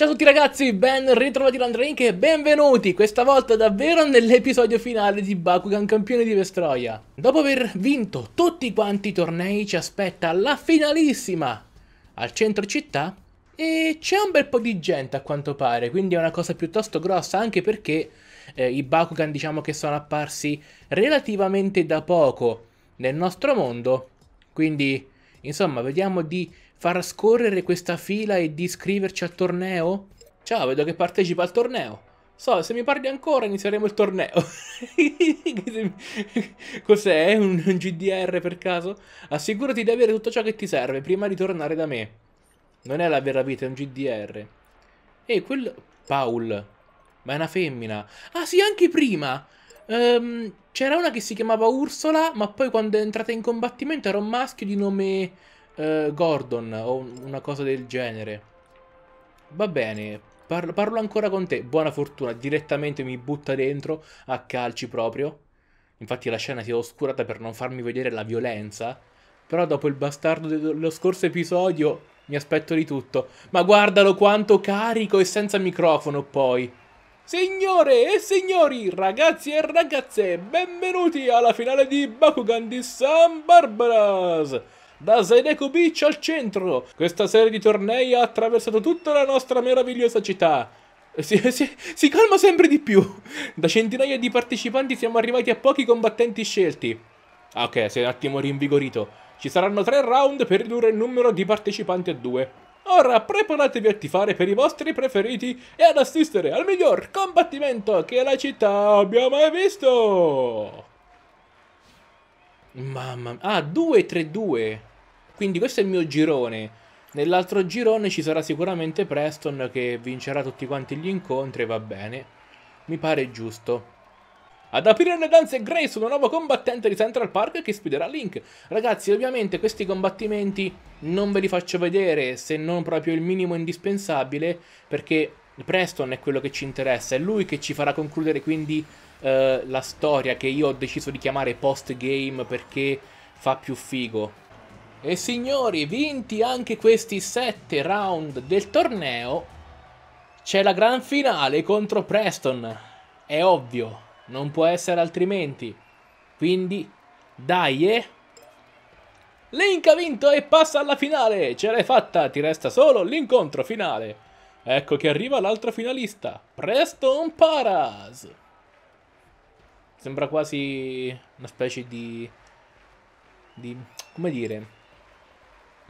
Ciao a tutti ragazzi, ben ritrovati da Andrink e benvenuti questa volta davvero nell'episodio finale di Bakugan campione di Vestroia. Dopo aver vinto tutti quanti i tornei ci aspetta la finalissima al centro città e c'è un bel po' di gente a quanto pare, quindi è una cosa piuttosto grossa anche perché eh, i Bakugan diciamo che sono apparsi relativamente da poco nel nostro mondo, quindi insomma vediamo di far scorrere questa fila e di iscriverci al torneo? Ciao, vedo che partecipa al torneo. So, se mi parli ancora inizieremo il torneo. Cos'è? Un, un, GDR per caso? Assicurati di avere tutto ciò che ti serve prima di tornare da me. Non è la vera vita, è un GDR. E quel... Paul. Ma è una femmina. Ah sì, anche prima! Um, C'era una che si chiamava Ursula, ma poi quando è entrata in combattimento era un maschio di nome eh, Gordon o una cosa del genere. Va bene, parlo, parlo ancora con te. Buona fortuna, direttamente mi butta dentro a calci proprio. Infatti la scena si è oscurata per non farmi vedere la violenza. Però dopo il bastardo dello scorso episodio mi aspetto di tutto. Ma guardalo quanto carico e senza microfono poi. Signore e signori, ragazzi e ragazze, benvenuti alla finale di Bakugan di San Barbaras! da Zaideco Beach al centro. Questa serie di tornei ha attraversato tutta la nostra meravigliosa città. Si, si, si, calma sempre di più. Da centinaia di partecipanti siamo arrivati a pochi combattenti scelti. Ah, ok, sei un attimo rinvigorito. Ci saranno tre round per ridurre il numero di partecipanti a due. Ora preparatevi a tifare per i vostri preferiti e ad assistere al miglior combattimento che la città abbia mai visto. Mamma mia. Ah, 2-3-2. Quindi questo è il mio girone. Nell'altro girone ci sarà sicuramente Preston che vincerà tutti quanti gli incontri, va bene. Mi pare giusto. Ad aprire le danze è Grace, un nuovo combattente di Central Park che sfiderà Link. Ragazzi, ovviamente questi combattimenti non ve li faccio vedere se non proprio il minimo indispensabile, perché Preston è quello che ci interessa, è lui che ci farà concludere quindi eh, la storia che io ho deciso di chiamare post-game perché fa più figo. E signori, vinti anche questi 7 round del torneo, c'è la gran finale contro Preston. È ovvio, non può essere altrimenti. Quindi, dai, eh! Link ha vinto e passa alla finale! Ce l'hai fatta, ti resta solo l'incontro finale. Ecco che arriva l'altro finalista, Preston Paras. Sembra quasi una specie di... di... come dire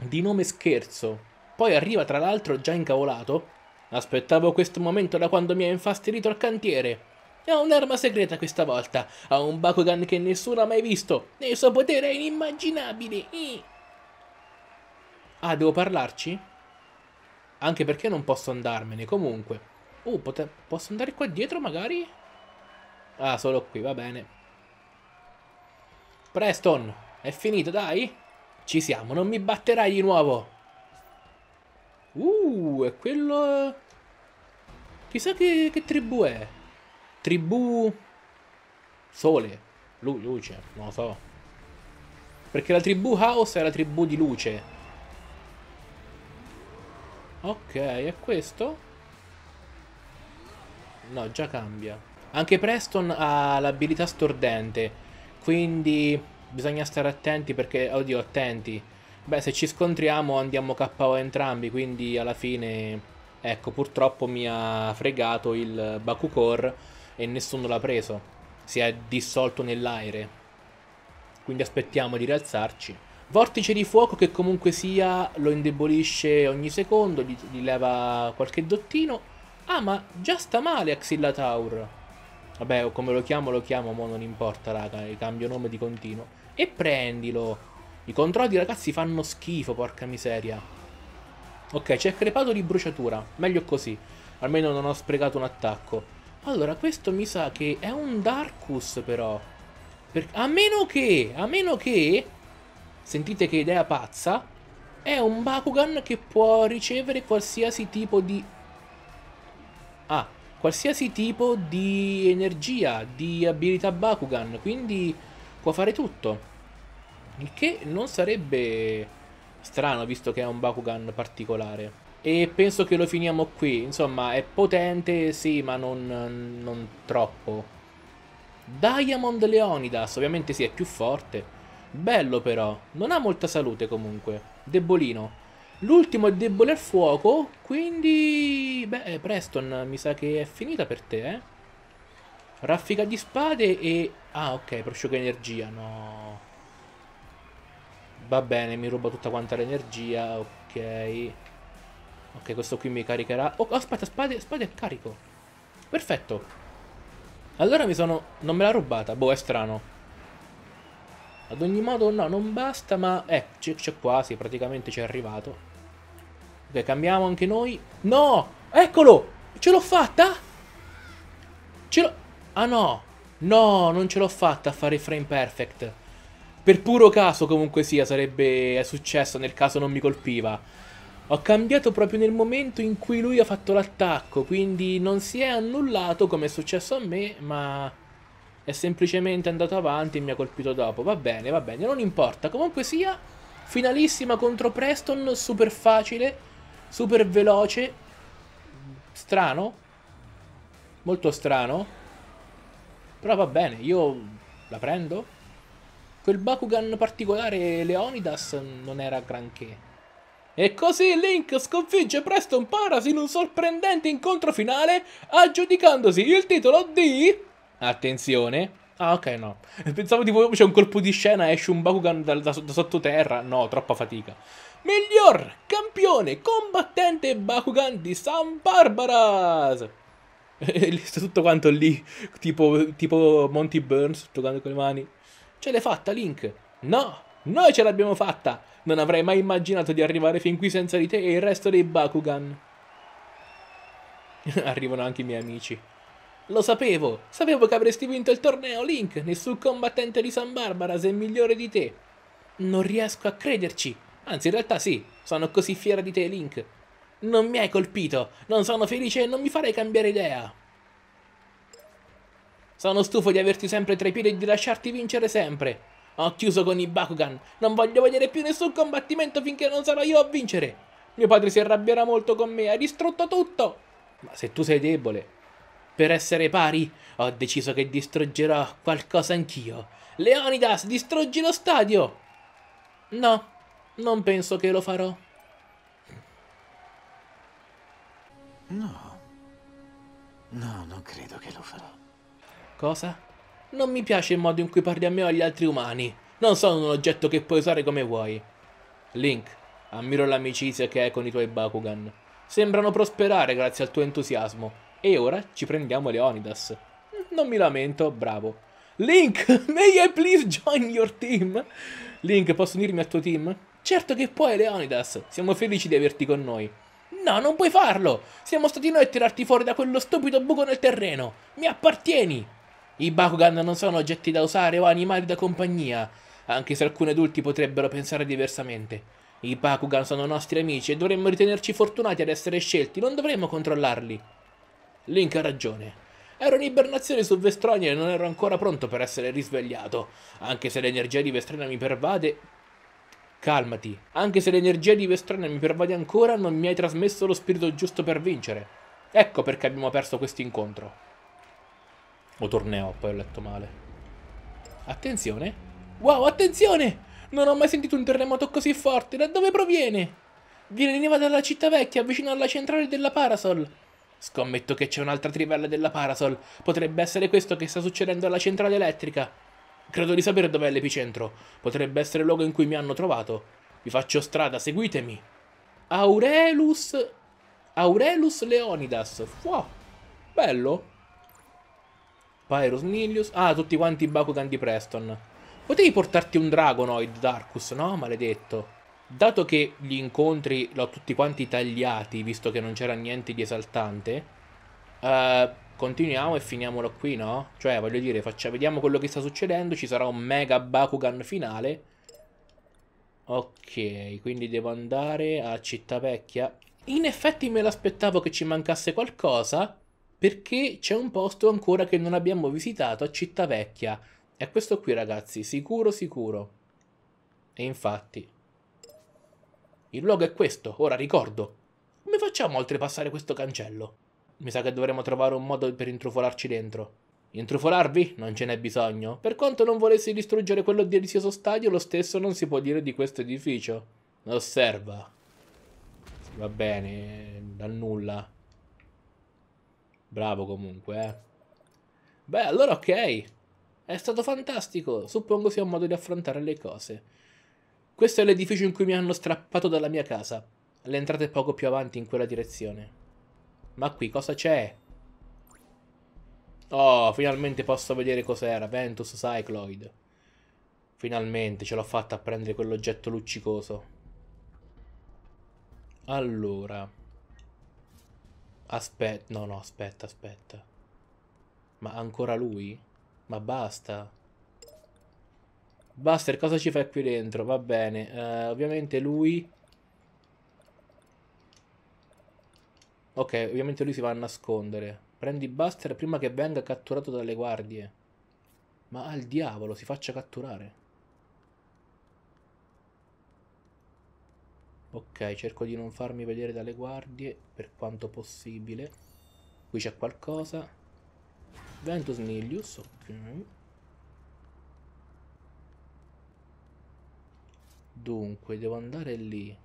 di nome scherzo. Poi arriva tra l'altro già incavolato. Aspettavo questo momento da quando mi ha infastidito al cantiere. Ha un'arma segreta questa volta, ha un Bakugan che nessuno ha mai visto, e il suo potere è inimmaginabile. I. Ah, devo parlarci? Anche perché non posso andarmene, comunque. Oh, uh, posso andare qua dietro magari? Ah, solo qui, va bene. Preston, è finito, dai? Ci siamo, non mi batterai di nuovo. Uh, è quello... Chissà che, che tribù è. Tribù... Sole. Lu luce, non lo so. Perché la tribù House è la tribù di luce. Ok, è questo? No, già cambia. Anche Preston ha l'abilità stordente, quindi bisogna stare attenti perché, oddio, attenti. Beh, se ci scontriamo andiamo KO entrambi, quindi alla fine, ecco, purtroppo mi ha fregato il Bakukor e nessuno l'ha preso. Si è dissolto nell'aere. Quindi aspettiamo di rialzarci. Vortice di fuoco che comunque sia lo indebolisce ogni secondo, gli, gli leva qualche dottino. Ah, ma già sta male Axilla Taur. Vabbè, come lo chiamo, lo chiamo, ma non importa, raga, cambio nome di continuo. E prendilo. I controlli ragazzi fanno schifo, porca miseria. Ok, c'è crepato di bruciatura. Meglio così. Almeno non ho sprecato un attacco. Allora, questo mi sa che è un Darkus però. Per... A meno che, a meno che... Sentite che idea pazza. È un Bakugan che può ricevere qualsiasi tipo di... Ah, qualsiasi tipo di energia, di abilità Bakugan. Quindi può fare tutto. Il che non sarebbe strano visto che è un Bakugan particolare. E penso che lo finiamo qui. Insomma, è potente, sì, ma non, non troppo. Diamond Leonidas, ovviamente sì, è più forte. Bello però, non ha molta salute comunque. Debolino. L'ultimo è debole al fuoco, quindi... Beh, Preston, mi sa che è finita per te, eh? Raffica di spade e Ah, ok, prosciuga energia, no. Va bene, mi ruba tutta quanta l'energia, ok. Ok, questo qui mi caricherà... Oh, aspetta, spade, spade è carico. Perfetto. Allora mi sono... non me l'ha rubata, boh, è strano. Ad ogni modo, no, non basta, ma... Eh, c'è quasi, praticamente c'è arrivato. Ok, cambiamo anche noi. No! Eccolo! Ce l'ho fatta? Ce l'ho... Ah no! No, non ce l'ho fatta a fare frame perfect. Per puro caso comunque sia sarebbe successo nel caso non mi colpiva. Ho cambiato proprio nel momento in cui lui ha fatto l'attacco, quindi non si è annullato come è successo a me, ma è semplicemente andato avanti e mi ha colpito dopo. Va bene, va bene, non importa. Comunque sia, finalissima contro Preston, super facile, super veloce, strano, molto strano. Però va bene, io la prendo. Quel Bakugan particolare Leonidas non era granché. E così Link sconfigge presto un Paras in un sorprendente incontro finale, aggiudicandosi il titolo di... Attenzione! Ah, ok, no. Pensavo tipo c'è un colpo di scena, esce un Bakugan da, da, da sottoterra. No, troppa fatica. Miglior campione combattente Bakugan di San Barbaras! tutto quanto lì, tipo, tipo Monty Burns, giocando con le mani. Ce l'hai fatta, Link? No, noi ce l'abbiamo fatta! Non avrei mai immaginato di arrivare fin qui senza di te e il resto dei Bakugan. Arrivano anche i miei amici. Lo sapevo! Sapevo che avresti vinto il torneo, Link! Nessun combattente di San Barbara è migliore di te! Non riesco a crederci! Anzi, in realtà sì, sono così fiera di te, Link. Non mi hai colpito, non sono felice e non mi farei cambiare idea. Sono stufo di averti sempre tra i piedi e di lasciarti vincere sempre. Ho chiuso con i Bakugan, non voglio vedere più nessun combattimento finché non sarò io a vincere. Mio padre si arrabbierà molto con me, ha distrutto tutto. Ma se tu sei debole... Per essere pari, ho deciso che distruggerò qualcosa anch'io. Leonidas, distruggi lo stadio! No, non penso che lo farò. No. No, non credo che lo farò. Cosa? Non mi piace il modo in cui parli a me o agli altri umani. Non sono un oggetto che puoi usare come vuoi. Link, ammiro l'amicizia che hai con i tuoi Bakugan. Sembrano prosperare grazie al tuo entusiasmo. E ora ci prendiamo Leonidas. Non mi lamento, bravo. Link, may I please join your team? Link, posso unirmi al tuo team? Certo che puoi, Leonidas. Siamo felici di averti con noi. No, non puoi farlo! Siamo stati noi a tirarti fuori da quello stupido buco nel terreno! Mi appartieni! I Bakugan non sono oggetti da usare o animali da compagnia, anche se alcuni adulti potrebbero pensare diversamente. I Bakugan sono nostri amici e dovremmo ritenerci fortunati ad essere scelti, non dovremmo controllarli. Link ha ragione. Ero in ibernazione su Vestronia e non ero ancora pronto per essere risvegliato, anche se l'energia di Vestrena mi pervade Calmati, anche se l'energia di Vestrana mi pervade ancora, non mi hai trasmesso lo spirito giusto per vincere. Ecco perché abbiamo perso questo incontro. O torneo, poi ho letto male. Attenzione. Wow, attenzione! Non ho mai sentito un terremoto così forte. Da dove proviene? Viene dalla città vecchia, vicino alla centrale della Parasol. Scommetto che c'è un'altra trivella della Parasol. Potrebbe essere questo che sta succedendo alla centrale elettrica. Credo di sapere dov'è l'epicentro. Potrebbe essere il luogo in cui mi hanno trovato. Vi faccio strada, seguitemi. Aurelus... Aurelus Leonidas. Wow. Bello. Pyrus Nilius. Ah, tutti quanti Bakugan di Preston. Potevi portarti un Dragonoid, Darkus, no? Maledetto. Dato che gli incontri l'ho tutti quanti tagliati, visto che non c'era niente di esaltante, eh, continuiamo e finiamolo qui, no? Cioè, voglio dire, faccia, vediamo quello che sta succedendo, ci sarà un mega Bakugan finale. Ok, quindi devo andare a Città Vecchia. In effetti me l'aspettavo che ci mancasse qualcosa, perché c'è un posto ancora che non abbiamo visitato a Città Vecchia. È questo qui, ragazzi, sicuro sicuro. E infatti... Il luogo è questo, ora ricordo. Come facciamo a oltrepassare questo cancello? mi sa che dovremo trovare un modo per intrufolarci dentro. Intrufolarvi? Non ce n'è bisogno. Per quanto non volessi distruggere quello delizioso stadio, lo stesso non si può dire di questo edificio. Osserva. Va bene, dal nulla. Bravo comunque, eh. Beh, allora ok. È stato fantastico. Suppongo sia un modo di affrontare le cose. Questo è l'edificio in cui mi hanno strappato dalla mia casa. L'entrata è poco più avanti in quella direzione. Ma qui cosa c'è? Oh, finalmente posso vedere cos'era. Ventus Cycloid. Finalmente ce l'ho fatta a prendere quell'oggetto luccicoso. Allora. Aspetta. No, no, aspetta, aspetta. Ma ancora lui? Ma basta. Buster, cosa ci fai qui dentro? Va bene. Uh, ovviamente lui Ok, ovviamente lui si va a nascondere. Prendi Buster prima che venga catturato dalle guardie. Ma al diavolo, si faccia catturare. Ok, cerco di non farmi vedere dalle guardie per quanto possibile. Qui c'è qualcosa. Ventus Nilius, ok. Dunque, devo andare lì.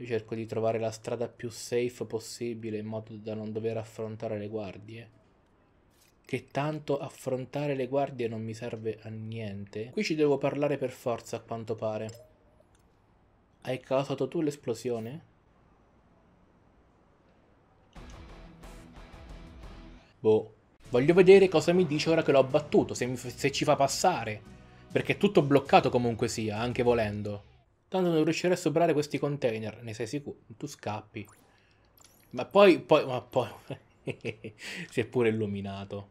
Io cerco di trovare la strada più safe possibile in modo da non dover affrontare le guardie. Che tanto affrontare le guardie non mi serve a niente. Qui ci devo parlare per forza a quanto pare. Hai causato tu l'esplosione? Boh. Voglio vedere cosa mi dice ora che l'ho abbattuto, se, se ci fa passare. Perché è tutto bloccato comunque sia, anche volendo. Tanto non riuscirei a superare questi container, ne sei sicuro? Tu scappi. Ma poi, poi, ma poi... si è pure illuminato.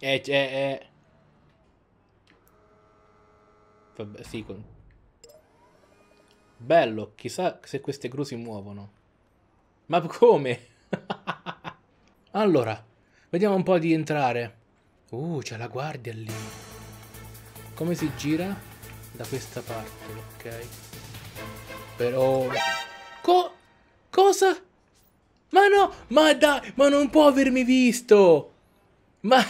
Eh, eh, eh. Vabbè, sì. Con... Bello, chissà se queste gru si muovono. Ma come? allora, vediamo un po' di entrare. Uh, c'è la guardia lì. Come si gira? da questa parte, ok? Però... Co... Cosa? Ma no! Ma dai! Ma non può avermi visto! Ma...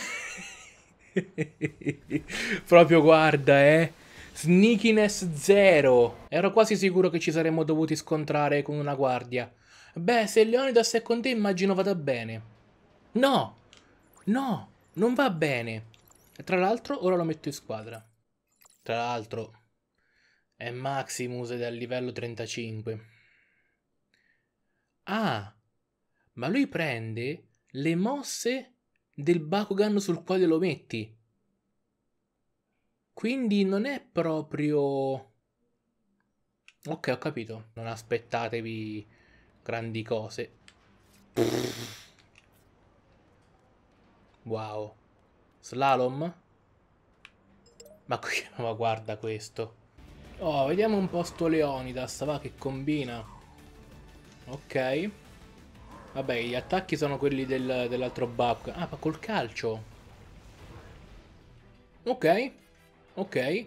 Proprio guarda, eh! Sneakiness zero! Ero quasi sicuro che ci saremmo dovuti scontrare con una guardia. Beh, se Leonidas è con te immagino vada bene. No! No! Non va bene! Tra l'altro ora lo metto in squadra tra l'altro è Maximus ed è al livello 35. Ah, ma lui prende le mosse del Bakugan sul quale lo metti. Quindi non è proprio... Ok, ho capito. Non aspettatevi grandi cose. Wow. Slalom? Ma, qui, ma guarda questo. Oh, vediamo un po' sto Leonidas, va, che combina. Ok. Vabbè, gli attacchi sono quelli del, dell'altro buff. Ah, ma col calcio. Ok. Ok.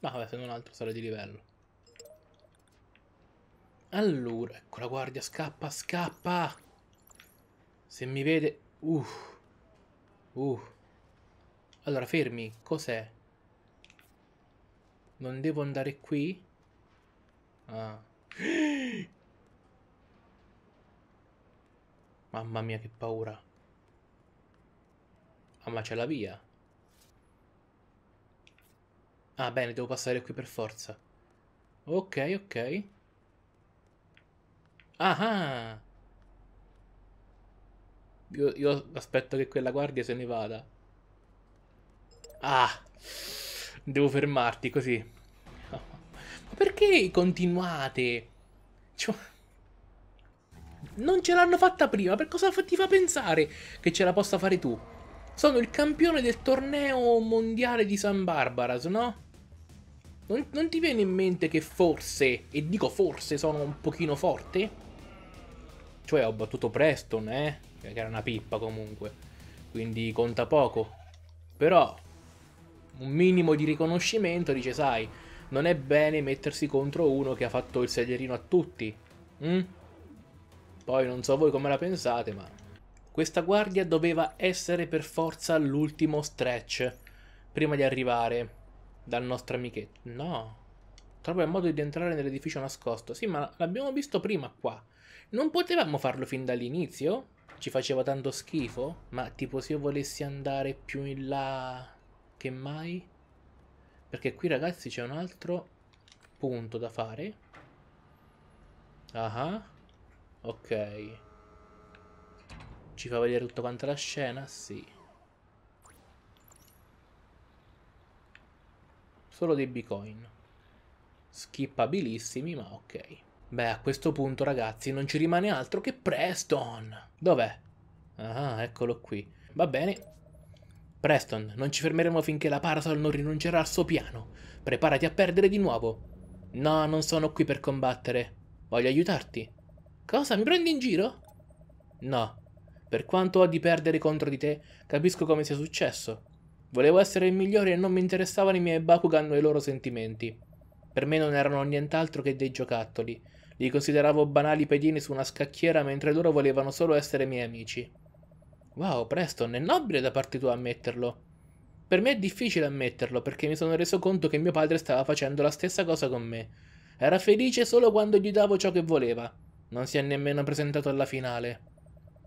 Ma vabbè, se non altro sarà di livello. Allora, ecco la guardia, scappa, scappa! Se mi vede... Uff. Uh. Uh. Allora, fermi, cos'è? Non devo andare qui? Ah. Mamma mia che paura. Ah ma c'è la via. Ah bene, devo passare qui per forza. Ok, ok. Ah, ah. io, io aspetto che quella guardia se ne vada. Ah! devo fermarti così. Ma perché continuate? Cioè, non ce l'hanno fatta prima, per cosa ti fa pensare che ce la possa fare tu? Sono il campione del torneo mondiale di San Barbaras, no? Non, non, ti viene in mente che forse, e dico forse, sono un pochino forte? Cioè ho battuto Preston, eh? Che era una pippa comunque. Quindi conta poco. Però un minimo di riconoscimento, dice sai, non è bene mettersi contro uno che ha fatto il sedierino a tutti. Mm? Poi non so voi come la pensate, ma questa guardia doveva essere per forza l'ultimo stretch prima di arrivare dal nostro amichetto. No. Trova il modo di entrare nell'edificio nascosto. Sì, ma l'abbiamo visto prima qua. Non potevamo farlo fin dall'inizio? Ci faceva tanto schifo? Ma tipo se io volessi andare più in là che mai. Perché qui ragazzi c'è un altro punto da fare. Ah, ah Ok. Ci fa vedere tutta quanta la scena? Sì. Solo dei bitcoin. Skippabilissimi, ma ok. Beh, a questo punto, ragazzi, non ci rimane altro che Preston. Dov'è? Ah, ah eccolo qui. Va bene, Preston, non ci fermeremo finché la Parasol non rinuncerà al suo piano. Preparati a perdere di nuovo. No, non sono qui per combattere. Voglio aiutarti. Cosa? Mi prendi in giro? No. Per quanto ho di perdere contro di te, capisco come sia successo. Volevo essere il migliore e non mi interessavano i miei Bakugan e i loro sentimenti. Per me non erano nient'altro che dei giocattoli. Li consideravo banali pedini su una scacchiera mentre loro volevano solo essere miei amici. Wow, Preston, è nobile da parte tua ammetterlo. Per me è difficile ammetterlo, perché mi sono reso conto che mio padre stava facendo la stessa cosa con me. Era felice solo quando gli davo ciò che voleva. Non si è nemmeno presentato alla finale.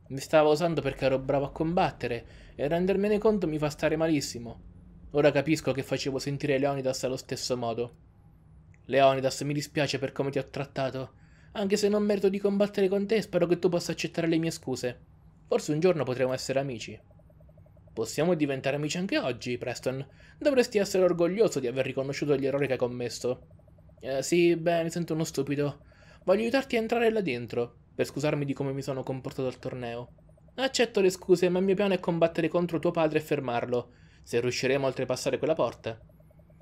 Mi stava usando perché ero bravo a combattere, e rendermene conto mi fa stare malissimo. Ora capisco che facevo sentire Leonidas allo stesso modo. Leonidas, mi dispiace per come ti ho trattato. Anche se non merito di combattere con te, spero che tu possa accettare le mie scuse. Forse un giorno potremo essere amici. Possiamo diventare amici anche oggi, Preston. Dovresti essere orgoglioso di aver riconosciuto gli errori che hai commesso. Eh, sì, beh, mi sento uno stupido. Voglio aiutarti a entrare là dentro, per scusarmi di come mi sono comportato al torneo. Accetto le scuse, ma il mio piano è combattere contro tuo padre e fermarlo, se riusciremo a oltrepassare quella porta.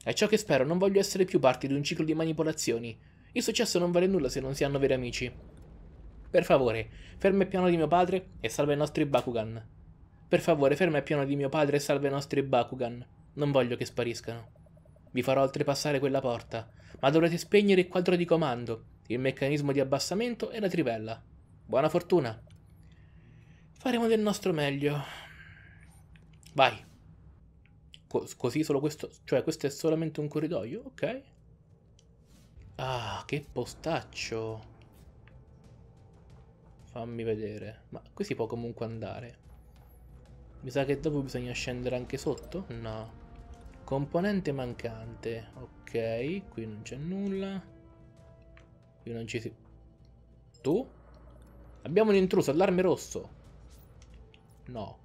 È ciò che spero, non voglio essere più parte di un ciclo di manipolazioni. Il successo non vale nulla se non si hanno veri amici. Per favore, ferma il piano di mio padre e salva i nostri Bakugan. Per favore, ferma il piano di mio padre e salva i nostri Bakugan. Non voglio che spariscano. Vi farò oltrepassare quella porta, ma dovrete spegnere il quadro di comando, il meccanismo di abbassamento e la trivella. Buona fortuna. Faremo del nostro meglio. Vai. Co così solo questo... Cioè, questo è solamente un corridoio? Ok. Ah, che postaccio. Fammi vedere. Ma qui si può comunque andare. Mi sa che dopo bisogna scendere anche sotto? No. Componente mancante. Ok, qui non c'è nulla. Qui non ci si... Tu? Abbiamo un intruso, allarme rosso. No.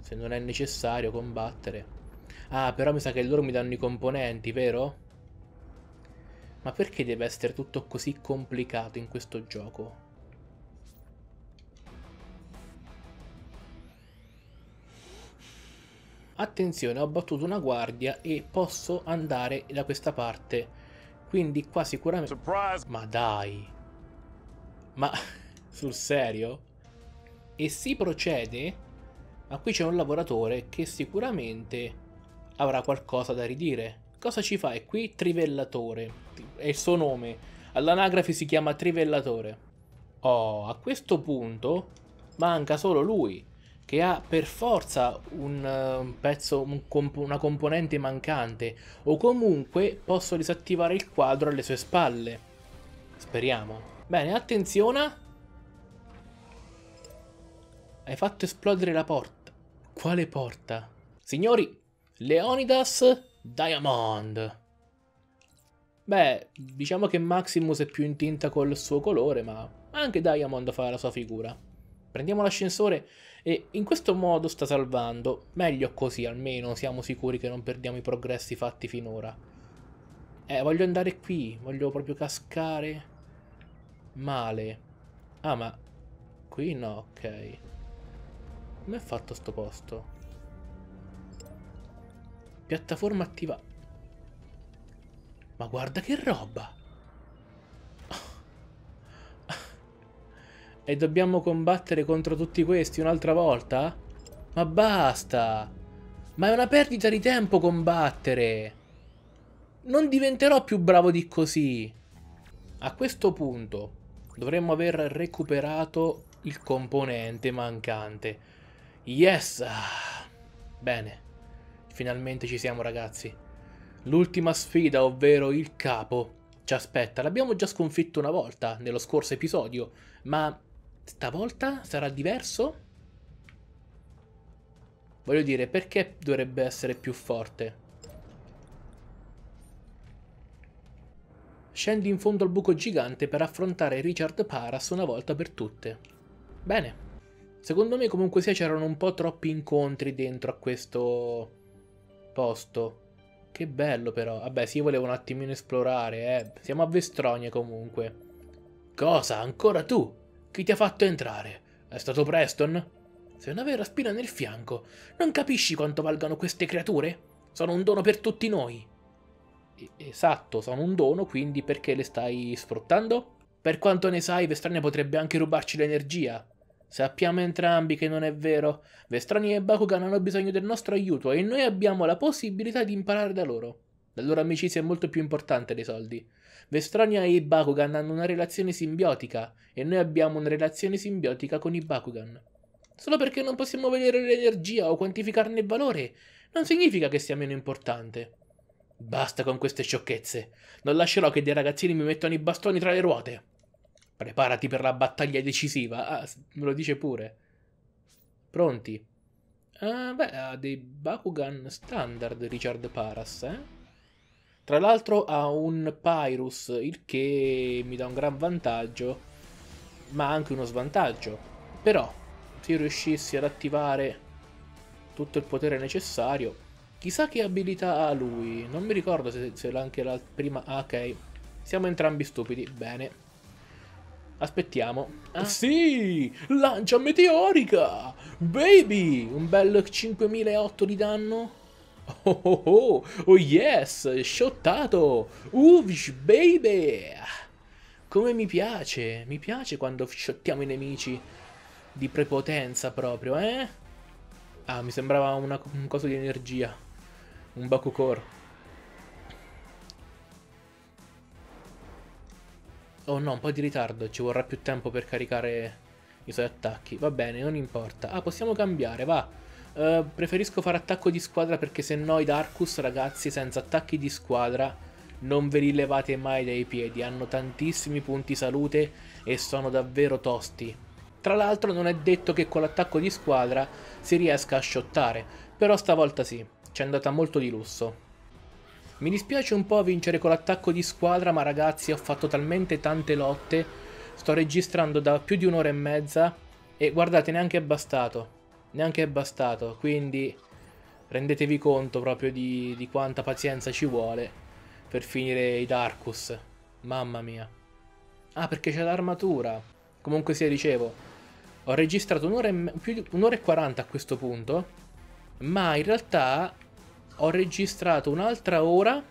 Se non è necessario combattere. Ah, però mi sa che loro mi danno i componenti, vero? Ma perché deve essere tutto così complicato in questo gioco? attenzione ho battuto una guardia e posso andare da questa parte quindi qua sicuramente Surprise. ma dai ma sul serio e si procede ma qui c'è un lavoratore che sicuramente avrà qualcosa da ridire cosa ci fai qui trivellatore è il suo nome all'anagrafe si chiama trivellatore oh a questo punto manca solo lui che ha per forza eh, un, pezzo, un comp una componente mancante, o comunque posso disattivare il quadro alle sue spalle. Speriamo. Bene, attenzione! Hai fatto esplodere la porta. Quale porta? Signori, Leonidas Diamond. Beh, diciamo che Maximus è più in tinta col suo colore, ma anche Diamond fa la sua figura. Prendiamo l'ascensore e in questo modo sta salvando, meglio così almeno siamo sicuri che non perdiamo i progressi fatti finora. Eh, voglio andare qui, voglio proprio cascare male. Ah, ma qui no, ok. Come è fatto sto posto? Piattaforma attiva. Ma guarda che roba! E dobbiamo combattere contro tutti questi un'altra volta? Ma basta! Ma è una perdita di tempo combattere! Non diventerò più bravo di così! A questo punto dovremmo aver recuperato il componente mancante. Yes! Bene, finalmente ci siamo ragazzi. L'ultima sfida, ovvero il capo, ci aspetta. L'abbiamo già sconfitto una volta nello scorso episodio, ma Stavolta sarà diverso? Voglio dire, perché dovrebbe essere più forte? Scendi in fondo al buco gigante per affrontare Richard Paras una volta per tutte. Bene. Secondo me comunque sia c'erano un po' troppi incontri dentro a questo posto. Che bello però. Vabbè, sì, volevo un attimino esplorare, eh. Siamo a Vestronia comunque. Cosa? Ancora tu? Chi ti ha fatto entrare? È stato Preston? Sei una vera spina nel fianco. Non capisci quanto valgano queste creature? Sono un dono per tutti noi. Esatto, sono un dono, quindi perché le stai sfruttando? Per quanto ne sai, Vestrania potrebbe anche rubarci l'energia. Sappiamo entrambi che non è vero. Vestrani e Bakugan hanno bisogno del nostro aiuto e noi abbiamo la possibilità di imparare da loro. La loro amicizia è molto più importante dei soldi. Vestronia e i Bakugan hanno una relazione simbiotica e noi abbiamo una relazione simbiotica con i Bakugan. Solo perché non possiamo vedere l'energia o quantificarne il valore, non significa che sia meno importante. Basta con queste sciocchezze. Non lascerò che dei ragazzini mi mettano i bastoni tra le ruote. Preparati per la battaglia decisiva. Ah, me lo dice pure. Pronti? Ah, beh, ha dei Bakugan standard Richard Paras, eh? Tra l'altro ha un Pyrus, il che mi dà un gran vantaggio, ma anche uno svantaggio. Però, se riuscissi ad attivare tutto il potere necessario, chissà che abilità ha lui. Non mi ricordo se, se anche la prima... Ah, ok. Siamo entrambi stupidi, bene. Aspettiamo. Ah. Sì! Lancia meteorica! Baby! Un bel 5008 di danno. Oh, oh, oh, oh yes, shottato! Uvsh, baby! Come mi piace, mi piace quando shottiamo i nemici di prepotenza proprio, eh? Ah, mi sembrava una, un coso di energia, un Bakugor. Oh no, un po' di ritardo, ci vorrà più tempo per caricare i suoi attacchi. Va bene, non importa. Ah, possiamo cambiare, va. Eh, preferisco fare attacco di squadra perché se no i Darkus, ragazzi, senza attacchi di squadra non ve li levate mai dai piedi. Hanno tantissimi punti salute e sono davvero tosti. Tra l'altro non è detto che con l'attacco di squadra si riesca a shottare, però stavolta sì, ci è andata molto di lusso. Mi dispiace un po' vincere con l'attacco di squadra, ma ragazzi ho fatto talmente tante lotte, sto registrando da più di un'ora e mezza e guardate neanche è bastato neanche è bastato, quindi rendetevi conto proprio di, di quanta pazienza ci vuole per finire i Darkus. Mamma mia. Ah, perché c'è l'armatura. Comunque sia, dicevo, ho registrato un'ora e, più 40 a questo punto, ma in realtà ho registrato un'altra ora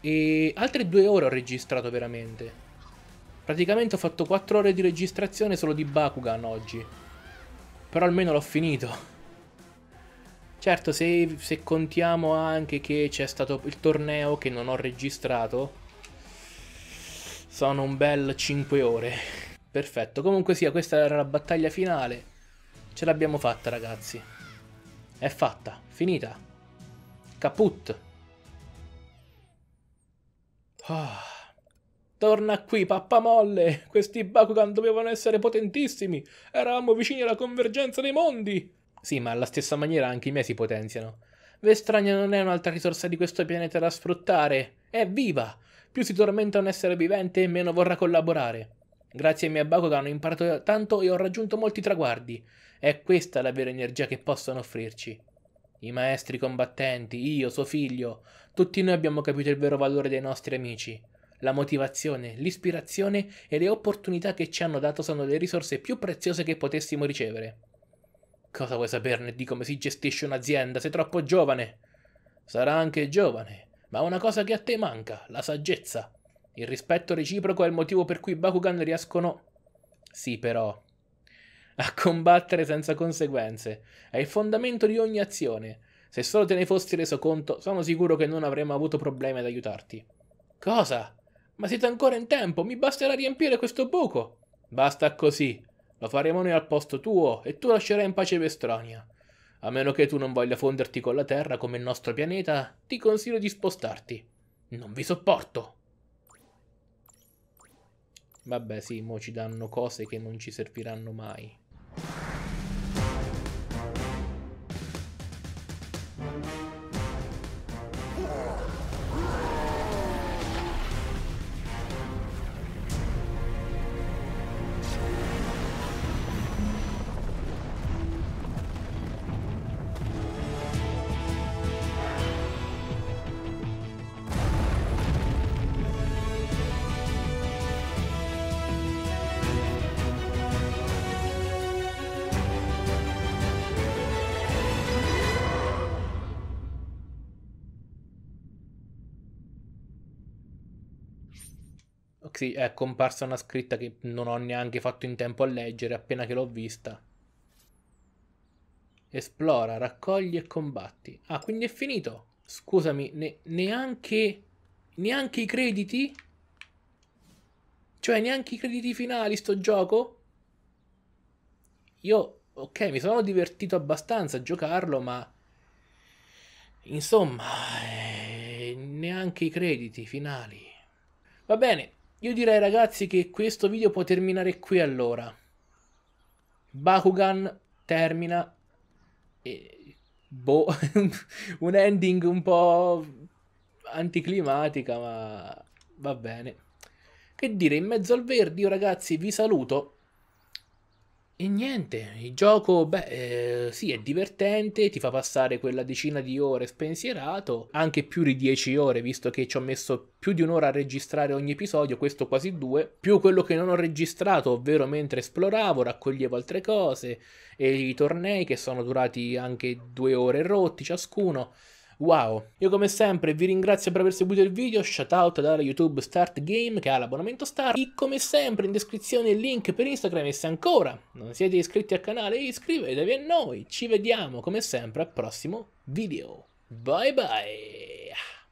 e altre due ore ho registrato veramente. Praticamente ho fatto 4 ore di registrazione solo di Bakugan oggi. Però almeno l'ho finito. Certo, se, se contiamo anche che c'è stato il torneo che non ho registrato, sono un bel 5 ore. Perfetto, comunque sia, questa era la battaglia finale. Ce l'abbiamo fatta, ragazzi. È fatta, finita. Caput. Ah. Torna qui, pappa molle! Questi Bakugan dovevano essere potentissimi! Eravamo vicini alla convergenza dei mondi! Sì, ma alla stessa maniera anche i miei si potenziano. Vestrania non è un'altra risorsa di questo pianeta da sfruttare! È viva! Più si tormenta un essere vivente, meno vorrà collaborare. Grazie ai miei Bakugan ho imparato tanto e ho raggiunto molti traguardi. È questa la vera energia che possono offrirci. I maestri combattenti, io, suo figlio, tutti noi abbiamo capito il vero valore dei nostri amici. La motivazione, l'ispirazione e le opportunità che ci hanno dato sono le risorse più preziose che potessimo ricevere. Cosa vuoi saperne di come si gestisce un'azienda? Sei troppo giovane. Sarà anche giovane, ma una cosa che a te manca, la saggezza. Il rispetto reciproco è il motivo per cui Bakugan riescono... Sì, però, a combattere senza conseguenze. È il fondamento di ogni azione. Se solo te ne fossi reso conto, sono sicuro che non avremmo avuto problemi ad aiutarti. Cosa? Ma siete ancora in tempo, mi basterà riempire questo buco. Basta così. Lo faremo noi al posto tuo e tu lascerai in pace Vestronia. A meno che tu non voglia fonderti con la Terra come il nostro pianeta, ti consiglio di spostarti. Non vi sopporto. Vabbè sì, mo ci danno cose che non ci serviranno mai. sì, è comparsa una scritta che non ho neanche fatto in tempo a leggere appena che l'ho vista. Esplora, raccogli e combatti. Ah, quindi è finito. Scusami, ne neanche, neanche i crediti? Cioè, neanche i crediti finali sto gioco? Io, ok, mi sono divertito abbastanza a giocarlo, ma... Insomma, eh, neanche i crediti finali. Va bene, io direi ragazzi che questo video può terminare qui allora. Bakugan termina e boh, un ending un po' anticlimatica, ma va bene. Che dire, in mezzo al verde io ragazzi vi saluto e niente, il gioco, beh, eh, sì, è divertente, ti fa passare quella decina di ore spensierato, anche più di 10 ore, visto che ci ho messo più di un'ora a registrare ogni episodio, questo quasi due, più quello che non ho registrato, ovvero mentre esploravo, raccoglievo altre cose, e i tornei che sono durati anche due ore rotti ciascuno. Wow! Io come sempre vi ringrazio per aver seguito il video, shout out dalla YouTube Start Game che ha l'abbonamento Star e come sempre in descrizione il link per Instagram e se ancora non siete iscritti al canale iscrivetevi a noi ci vediamo come sempre al prossimo video. Bye bye!